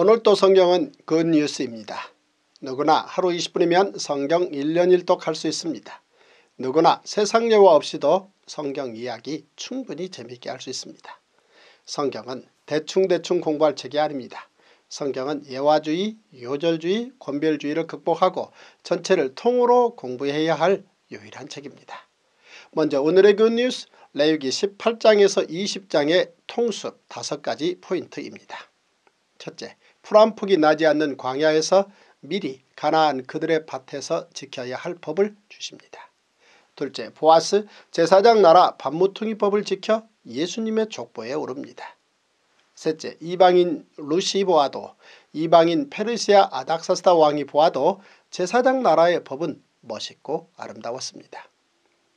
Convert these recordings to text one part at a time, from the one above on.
오늘도 성경은 굿뉴스입니다. 누구나 하루 20분이면 성경 1년 1독 할 수 있습니다. 누구나 세상 여화 없이도 성경 이야기 충분히 재미있게 할 수 있습니다. 성경은 대충대충 공부할 책이 아닙니다. 성경은 예화주의, 요절주의, 권별주의를 극복하고 전체를 통으로 공부해야 할 유일한 책입니다. 먼저 오늘의 굿뉴스 레위기 18장에서 20장의 통습 5가지 포인트입니다. 첫째, 풀한폭이 나지 않는 광야에서 미리 가나안 그들의 밭에서 지켜야 할 법을 주십니다. 둘째, 보아스 제사장 나라 반무퉁이법을 지켜 예수님의 족보에 오릅니다. 셋째, 이방인 루시 보아도 이방인 페르시아 아닥사스다 왕이 보아도 제사장 나라의 법은 멋있고 아름다웠습니다.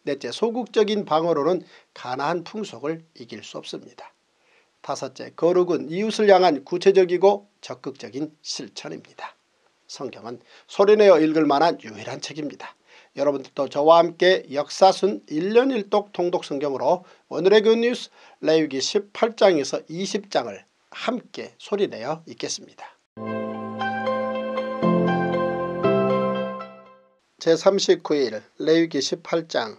넷째, 소극적인 방어로는 가나안 풍속을 이길 수 없습니다. 다섯째, 거룩은 이웃을 향한 구체적이고 적극적인 실천입니다. 성경은 소리내어 읽을 만한 유일한 책입니다. 여러분들도 저와 함께 역사순 1년 1독 통독 성경으로 오늘의 굿뉴스 그 레위기 18장에서 20장을 함께 소리내어 읽겠습니다. 제39일 레위기 18장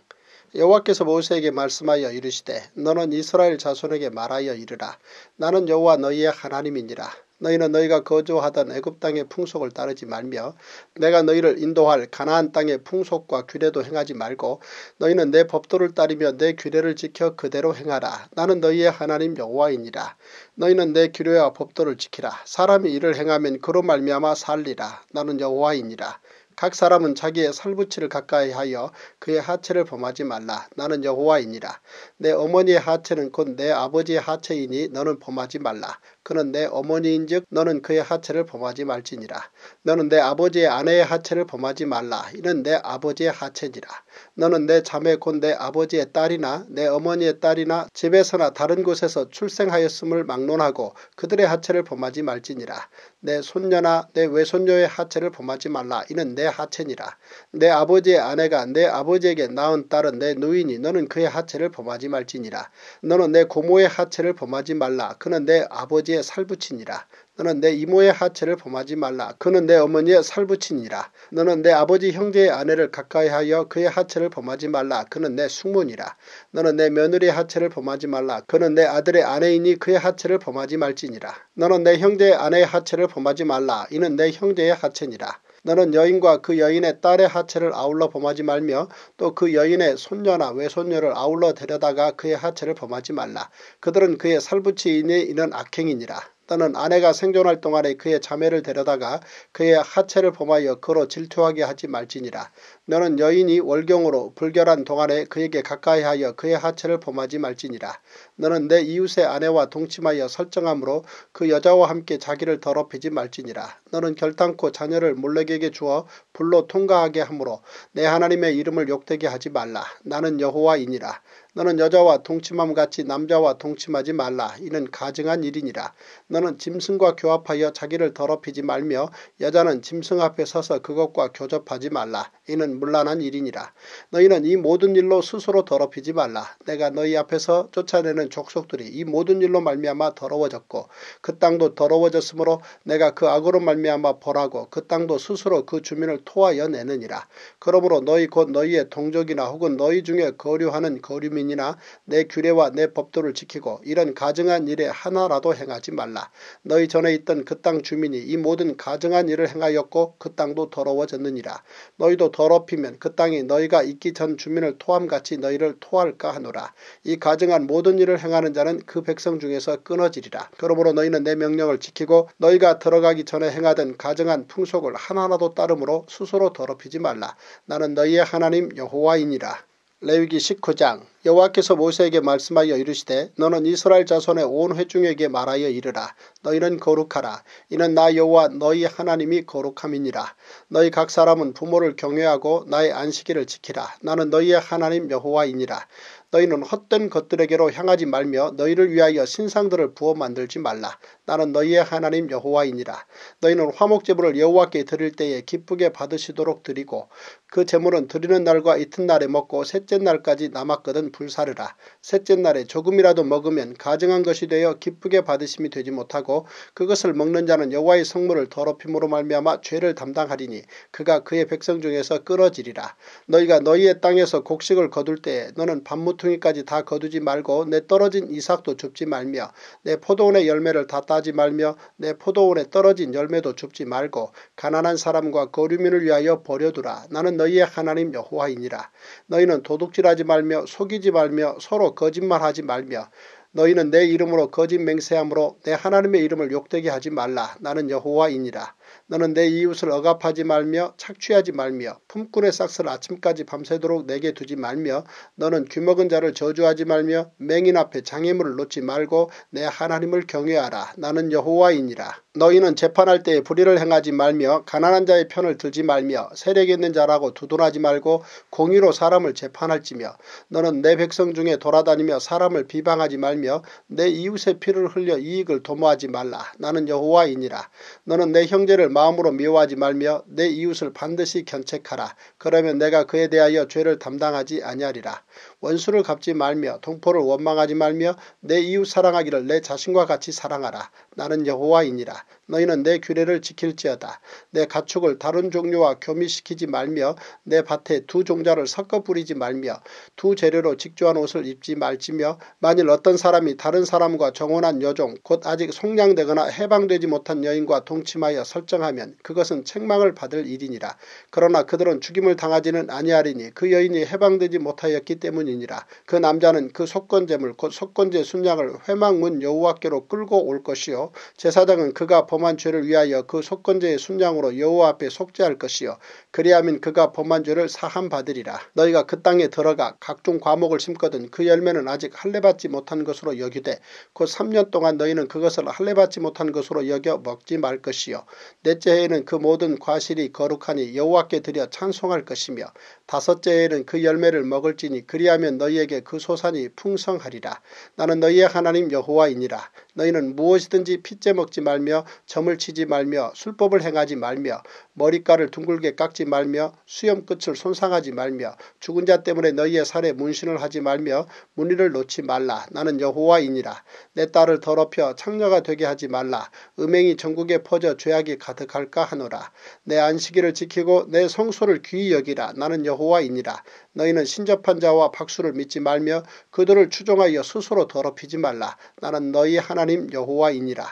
여호와께서 모세에게 말씀하여 이르시되 너는 이스라엘 자손에게 말하여 이르라 나는 여호와 너희의 하나님이니라 너희는 너희가 거주하던 애굽 땅의 풍속을 따르지 말며 내가 너희를 인도할 가나안 땅의 풍속과 규례도 행하지 말고 너희는 내 법도를 따르며 내 규례를 지켜 그대로 행하라. 나는 너희의 하나님 여호와이니라. 너희는 내 규례와 법도를 지키라. 사람이 이를 행하면 그로 말미암아 살리라. 나는 여호와이니라. 각 사람은 자기의 살부치를 가까이 하여 그의 하체를 범하지 말라. 나는 여호와이니라. 내 어머니의 하체는 곧 내 아버지의 하체이니 너는 범하지 말라. 그는데 어머니인즉 너는 그의 하체를 범하지 말지니라. 너는 내 아버지의 아내의 하체를 범하지 말라. 이는 내 아버지의 하체니라. 너는 내 자매 곧 내 아버지의 딸이나 내 어머니의 딸이나 집에서나 다른 곳에서 출생하였음을 막론하고 그들의 하체를 범하지 말지니라. 내 손녀나 내 외손녀의 하체를 범하지 말라. 이는 내 하체니라. 내 아버지의 아내가 내 아버지에게 낳은 딸은 내 누이니 너는 그의 하체를 범하지 말지니라. 너는 내 고모의 하체를 범하지 말라. 그는 내 아버지 어머니의 살붙이니라. 너는 내 이모의 하체를 범하지 말라. 그는 내 어머니의 살붙이니라. 너는 내 아버지 형제의 아내를 가까이하여 그의 하체를 범하지 말라. 그는 내 숙모니라. 너는 내 며느리의 하체를 범하지 말라. 그는 내 아들의 아내이니 그의 하체를 범하지 말지니라. 너는 내 형제의 아내의 하체를 범하지 말라. 이는 내 형제의 하체니라. 너는 여인과 그 여인의 딸의 하체를 아울러 범하지 말며 또 그 여인의 손녀나 외손녀를 아울러 데려다가 그의 하체를 범하지 말라. 그들은 그의 살붙이인이 이는 악행이니라. 또는 아내가 생존할 동안에 그의 자매를 데려다가 그의 하체를 범하여 그로 질투하게 하지 말지니라. 너는 여인이 월경으로 불결한 동안에 그에게 가까이하여 그의 하체를 범하지 말지니라. 너는 내 이웃의 아내와 동침하여 설정함으로 그 여자와 함께 자기를 더럽히지 말지니라. 너는 결단코 자녀를 몰렉에게 주어 불로 통과하게 하므로내 하나님의 이름을 욕되게 하지 말라. 나는 여호와이니라. 너는 여자와 동침함 같이 남자와 동침하지 말라. 이는 가증한 일이니라. 너는 짐승과 교합하여 자기를 더럽히지 말며 여자는 짐승 앞에 서서 그것과 교접하지 말라. 이는 물란한 일이니라. 너희는 이 모든 일로 스스로 더럽히지 말라. 내가 너희 앞에서 쫓아내는 족속들이 이 모든 일로 말미암아 더러워졌고 그 땅도 더러워졌으므로 내가 그 악으로 말미암아 벌하고 그 땅도 스스로 그 주민을 토하여 내느니라. 그러므로 너희 곧 너희의 동족이나 혹은 너희 중에 거류하는 거류민 선민이나 내 규례와 내 법도를 지키고 이런 가증한 일에 하나라도 행하지 말라. 너희 전에 있던 그 땅 주민이 이 모든 가증한 일을 행하였고 그 땅도 더러워졌느니라. 너희도 더럽히면 그 땅이 너희가 있기 전 주민을 토함같이 너희를 토할까 하노라. 이 가증한 모든 일을 행하는 자는 그 백성 중에서 끊어지리라. 그러므로 너희는 내 명령을 지키고 너희가 들어가기 전에 행하던 가증한 풍속을 하나라도 따름으로 스스로 더럽히지 말라. 나는 너희의 하나님 여호와이니라. 레위기 19장 여호와께서 모세에게 말씀하여 이르시되 너는 이스라엘 자손의 온 회중에게 말하여 이르라 너희는 거룩하라 이는 나 여호와 너희 하나님이 거룩함이니라 너희 각 사람은 부모를 경외하고 나의 안식일을 지키라 나는 너희의 하나님 여호와이니라 너희는 헛된 것들에게로 향하지 말며 너희를 위하여 신상들을 부어 만들지 말라 나는 너희의 하나님 여호와이니라. 너희는 화목 제물을 여호와께 드릴 때에 기쁘게 받으시도록 드리고 그 제물은 드리는 날과 이튿날에 먹고 셋째 날까지 남았거든 불사르라. 셋째 날에 조금이라도 먹으면 가증한 것이 되어 기쁘게 받으심이 되지 못하고 그것을 먹는 자는 여호와의 성물을 더럽힘으로 말미암아 죄를 담당하리니 그가 그의 백성 중에서 끊어지리라. 너희가 너희의 땅에서 곡식을 거둘 때에 너는 밤무퉁이까지 다 거두지 말고 내 떨어진 이삭도 줍지 말며 내 포도원의 열매를 다 따지 말며 내 포도원에 떨어진 열매도 줍지 말고 가난한 사람과 거류민을 위하여 버려두라. 나는 너희의 하나님 여호와이니라. 너희는 도둑질하지 말며 속이지 말며 서로 거짓말하지 말며 너희는 내 이름으로 거짓 맹세함으로 내 하나님의 이름을 욕되게 하지 말라. 나는 여호와이니라. 너는 내 이웃을 억압하지 말며 착취하지 말며 품꾼의 싹스를 아침까지 밤새도록 내게 두지 말며 너는 귀먹은 자를 저주하지 말며 맹인 앞에 장애물을 놓지 말고 내 하나님을 경외하라. 나는 여호와이니라. 너희는 재판할 때에 불의를 행하지 말며 가난한 자의 편을 들지 말며 세력 있는 자라고 두둔하지 말고 공의로 사람을 재판할지며 너는 내 백성 중에 돌아다니며 사람을 비방하지 말며 내 이웃의 피를 흘려 이익을 도모하지 말라. 나는 여호와이니라. 너는 내 형제를 말 마음으로 미워하지 말며 내 이웃을 반드시 견책하라. 그러면 내가 그에 대하여 죄를 담당하지 아니하리라. 원수를 갚지 말며 동포를 원망하지 말며 내 이웃 사랑하기를 내 자신과 같이 사랑하라. 나는 여호와이니라. 너희는 내 규례를 지킬지어다. 내 가축을 다른 종류와 교미시키지 말며 내 밭에 두 종자를 섞어 뿌리지 말며 두 재료로 직조한 옷을 입지 말지며 만일 어떤 사람이 다른 사람과 정혼한 여종 곧 아직 속량되거나 해방되지 못한 여인과 동침하여 설정하면 그것은 책망을 받을 일이니라. 그러나 그들은 죽임을 당하지는 아니하리니 그 여인이 해방되지 못하였기 때문이라. 것이니라. 그 남자는 그 속건제물 곧 속건제 순양을 회망문 여호와께로 끌고 올 것이요 제사장은 그가 범한 죄를 위하여 그 속건제의 순양으로 여호와 앞에 속죄할 것이요 그리하면 그가 범한 죄를 사함 받으리라. 너희가 그 땅에 들어가 각종 과목을 심거든 그 열매는 아직 할례받지 못한 것으로 여기되 곧 3년 동안 너희는 그것을 할례받지 못한 것으로 여겨 먹지 말 것이요 넷째 해에는 그 모든 과실이 거룩하니 여호와께 드려 찬송할 것이며 다섯째 해에는 그 열매를 먹을지니 그리하면 하면 너희에게 그 소산이 풍성하리라. 나는 너희의 하나님 여호와이니라. 너희는 무엇이든지 핏째 먹지 말며 점을 치지 말며 술법을 행하지 말며 머리카락을 둥글게 깎지 말며 수염 끝을 손상하지 말며 죽은 자 때문에 너희의 살에 문신을 하지 말며 무늬를 놓지 말라. 나는 여호와이니라. 내 딸을 더럽혀 창녀가 되게 하지 말라. 음행이 전국에 퍼져 죄악이 가득할까 하노라. 내 안식일을 지키고 내 성소를 귀히 여기라. 나는 여호와이니라. 너희는 신접한 자와 박수를 믿지 말며 그들을 추종하여 스스로 더럽히지 말라. 나는 너희 하나님 여호와이니라.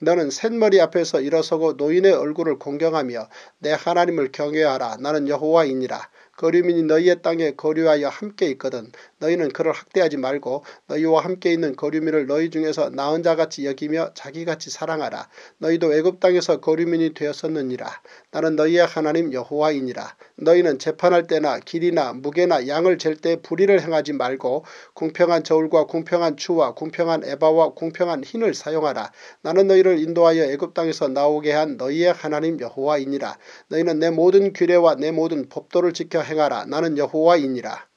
너는 샛머리 앞에서 일어서고 노인의 얼굴을 공경하며 내 하나님을 경외하라 나는 여호와이니라 거류민이 너희의 땅에 거류하여 함께 있거든 너희는 그를 학대하지 말고 너희와 함께 있는 거류민을 너희 중에서 나 혼자같이 여기며 자기같이 사랑하라. 너희도 애굽 땅에서 거류민이 되었었느니라. 나는 너희의 하나님 여호와이니라. 너희는 재판할 때나 길이나 무게나 양을 잴 때 불의를 행하지 말고 공평한 저울과 공평한 추와 공평한 에바와 공평한 흰을 사용하라. 나는 너희를 인도하여 애굽 땅에서 나오게 한 너희의 하나님 여호와이니라. 너희는 내 모든 규례와 내 모든 법도를 지켜 행하라. 나는 여호와이니라.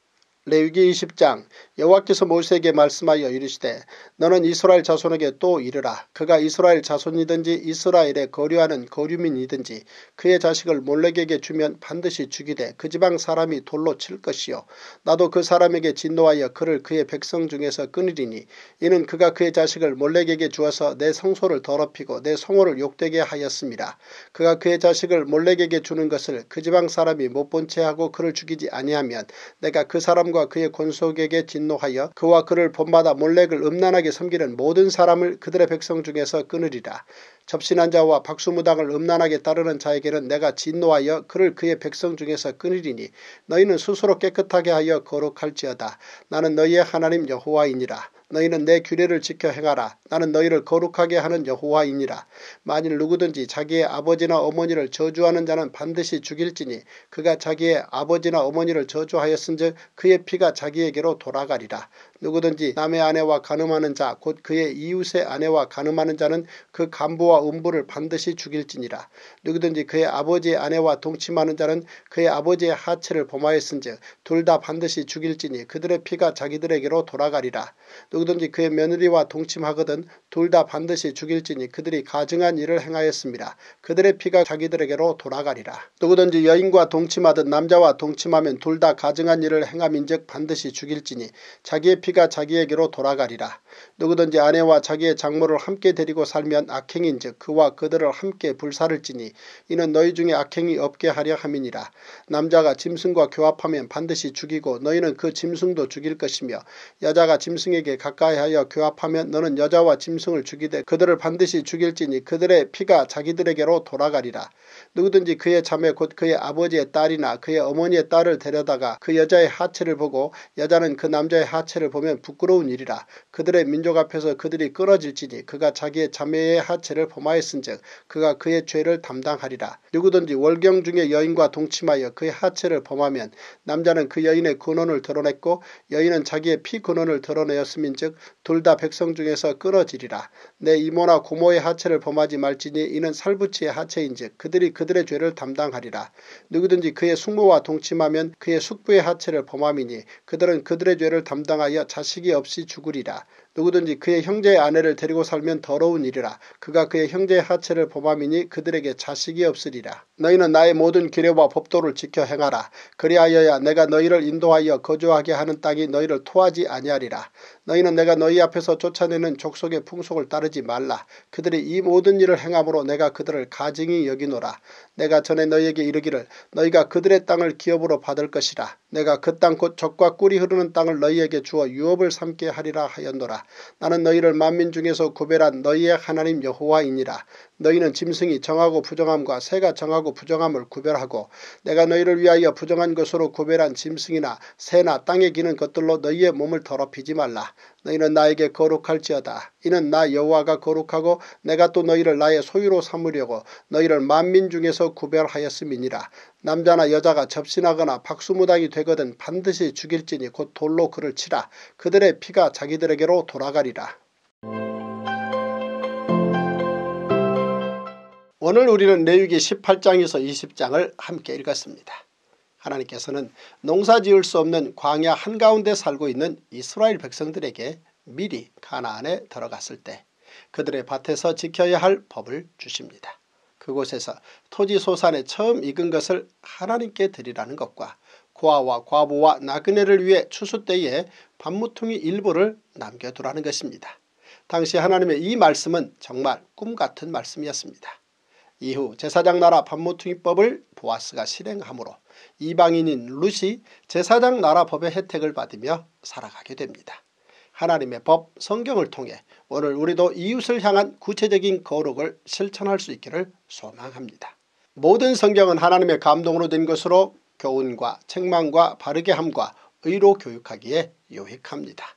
레위기 20장 여호와께서 모세에게 말씀하여 이르시되 너는 이스라엘 자손에게 또 이르라 그가 이스라엘 자손이든지 이스라엘에 거류하는 거류민이든지 그의 자식을 몰래에게 주면 반드시 죽이되 그 지방 사람이 돌로 칠 것이요 나도 그 사람에게 진노하여 그를 그의 백성 중에서 끊으리니 이는 그가 그의 자식을 몰래에게 주어서 내 성소를 더럽히고 내 성호를 욕되게 하였습니다 그가 그의 자식을 몰래에게 주는 것을 그 지방 사람이 못 본 채 하고 그를 죽이지 아니하면 내가 그 사람과 그의 권속에게 진노 분노하여 그와 그를 본받아 몰렉을 음란하게 섬기는 모든 사람을 그들의 백성 중에서 끊으리라. 접신한 자와 박수무당을 음란하게 따르는 자에게는 내가 진노하여 그를 그의 백성 중에서 끊으리니 너희는 스스로 깨끗하게 하여 거룩할지어다. 나는 너희의 하나님 여호와이니라. 너희는 내 규례를 지켜 행하라. 나는 너희를 거룩하게 하는 여호와이니라. 만일 누구든지 자기의 아버지나 어머니를 저주하는 자는 반드시 죽일지니 그가 자기의 아버지나 어머니를 저주하였은즉 그의 피가 자기에게로 돌아가리라. 누구든지 남의 아내와 간음하는 자곧 그의 이웃의 아내와 간음하는 자는 그 간부와 음부를 반드시 죽일지니라. 누구든지 그의 아버지의 아내와 동침하는 자는 그의 아버지의 하체를 범하였은즉 둘 다 반드시 죽일지니 그들의 피가 자기들에게로 돌아가리라. 누 누구든지 그의 며느리와 동침하거든 둘 다 반드시 죽일지니 그들이 가증한 일을 행하였습니다. 그들의 피가 자기들에게로 돌아가리라. 누구든지 여인과 동침하듯 남자와 동침하면 둘 다 가증한 일을 행함인즉 반드시 죽일지니 자기의 피가 자기에게로 돌아가리라. 누구든지 아내와 자기의 장모를 함께 데리고 살면 악행인즉 그와 그들을 함께 불사를지니 이는 너희 중에 악행이 없게 하려 함이니라. 남자가 짐승과 교합하면 반드시 죽이고 너희는 그 짐승도 죽일 것이며 여자가 짐승에게 각 가까이하여 교합하면 너는 여자와 짐승을 죽이되 그들을 반드시 죽일지니 그들의 피가 자기들에게로 돌아가리라. 누구든지 그의 자매 곧 그의 아버지의 딸이나 그의 어머니의 딸을 데려다가 그 여자의 하체를 보고 여자는 그 남자의 하체를 보면 부끄러운 일이라. 그들의 민족 앞에서 그들이 끊어질지니 그가 자기의 자매의 하체를 범하였은즉 그가 그의 죄를 담당하리라. 누구든지 월경 중에 여인과 동침하여 그의 하체를 범하면 남자는 그 여인의 근원을 드러냈고 여인은 자기의 피 근원을 드러내었음인즉 즉둘다 백성 중에서 끊어지리라. 내 이모나 고모의 하체를 범하지 말지니 이는 살부치의 하체인즉 그들이 그들의 죄를 담당하리라. 누구든지 그의 숙모와 동침하면 그의 숙부의 하체를 범함이니 그들은 그들의 죄를 담당하여 자식이 없이 죽으리라. 누구든지 그의 형제의 아내를 데리고 살면 더러운 일이라. 그가 그의 형제의 하체를 범함이니 그들에게 자식이 없으리라. 너희는 나의 모든 규례와 법도를 지켜 행하라. 그리하여야 내가 너희를 인도하여 거주하게 하는 땅이 너희를 토하지 아니하리라. 너희는 내가 너희 앞에서 쫓아내는 족속의 풍속을 따르지 말라. 그들이 이 모든 일을 행함으로 내가 그들을 가증히 여기노라. 내가 전에 너희에게 이르기를 너희가 그들의 땅을 기업으로 받을 것이라. 내가 그 땅 곧 적과 꿀이 흐르는 땅을 너희에게 주어 유업을 삼게 하리라 하였노라. 나는 너희를 만민 중에서 구별한 너희의 하나님 여호와이니라. 너희는 짐승이 정하고 부정함과 새가 정하고 부정함을 구별하고 내가 너희를 위하여 부정한 것으로 구별한 짐승이나 새나 땅에 기는 것들로 너희의 몸을 더럽히지 말라. 너희는 나에게 거룩할지어다. 이는 나 여호와가 거룩하고 내가 또 너희를 나의 소유로 삼으려고 너희를 만민 중에서 구별하였음이니라. 남자나 여자가 접신하거나 박수무당이 되거든 반드시 죽일지니 곧 돌로 그를 치라. 그들의 피가 자기들에게로 돌아가리라. 오늘 우리는 레위기 18장에서 20장을 함께 읽었습니다. 하나님께서는 농사지을 수 없는 광야 한가운데 살고 있는 이스라엘 백성들에게 미리 가나안에 들어갔을 때 그들의 밭에서 지켜야 할 법을 주십니다. 그곳에서 토지 소산에 처음 익은 것을 하나님께 드리라는 것과 고아와 과부와 나그네를 위해 추수 때에 반무퉁이 일부를 남겨두라는 것입니다. 당시 하나님의 이 말씀은 정말 꿈같은 말씀이었습니다. 이후 제사장 나라 반모퉁이법을 보아스가 실행하므로 이방인인 루시 제사장 나라 법의 혜택을 받으며 살아가게 됩니다. 하나님의 법 성경을 통해 오늘 우리도 이웃을 향한 구체적인 거룩을 실천할 수 있기를 소망합니다. 모든 성경은 하나님의 감동으로 된 것으로 교훈과 책망과 바르게함과 의로 교육하기에 유익합니다.